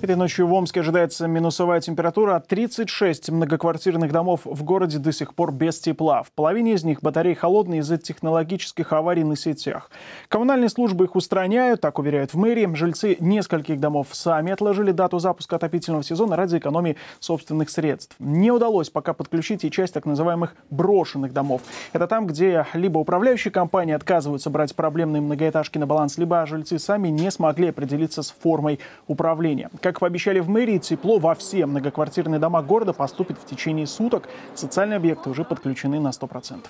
Этой ночью в Омске ожидается минусовая температура. 36 а многоквартирных домов в городе до сих пор без тепла. В половине из них батареи холодные из-за технологических аварий на сетях. Коммунальные службы их устраняют, так уверяют в мэрии. Жильцы нескольких домов сами отложили дату запуска отопительного сезона ради экономии собственных средств. Не удалось пока подключить и часть так называемых брошенных домов. Это там, где либо управляющие компании отказываются брать проблемные многоэтажки на баланс, либо жильцы сами не смогли определиться с формой управления. Как пообещали в мэрии, тепло во все многоквартирные дома города поступит в течение суток. Социальные объекты уже подключены на 100%.